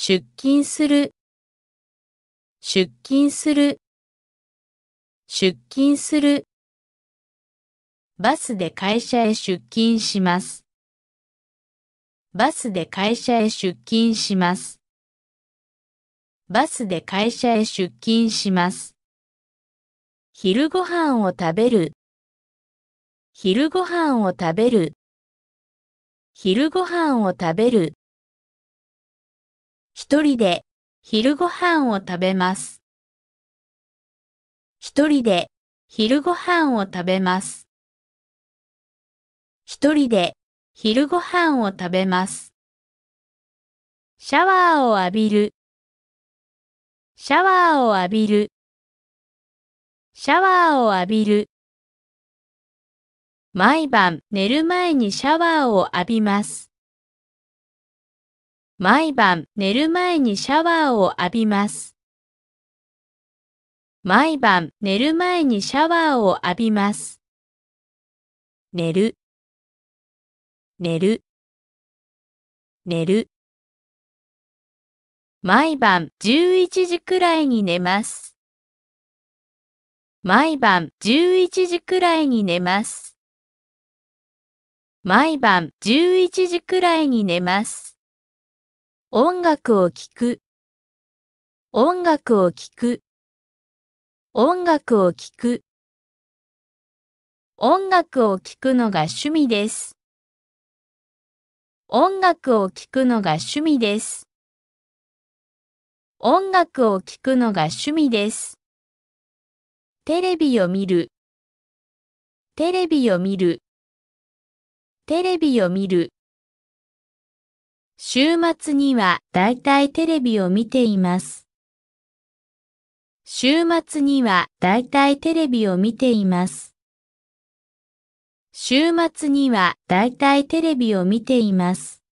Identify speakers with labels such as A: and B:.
A: 出勤する出勤する出勤するバスで会社へ出勤しますバスで会社へ出勤しますバスで会社へ出勤します。昼ご飯を食べる。昼ご飯を食べる。昼ご飯を食べる。一人で昼ご飯を食べます。一人で昼ご飯を食べます。一人で昼ご飯を食べます。シャワーを浴びる。シャワーを浴びるシャワーを浴びる毎晩寝る前にシャワーを浴びます毎晩寝る前にシャワーを浴びます毎晩寝る前にシャワーを浴びます寝る寝る寝る毎晩11時くらいに寝ます。毎晩11時くらいに寝ます。毎晩11時くらいに寝ます。音楽を聴く。音楽を聴く。音楽を聴く。音楽を聴くのが趣味です。音楽を聴くのが趣味です。音楽を聴くのが趣味です。テレビを見る。テレビを見る。テレビを見る。
B: 週末にはだいたいテレビを見ています。週末にはだいたいテレビを見ています。週末にはだいたいテレビを見ています。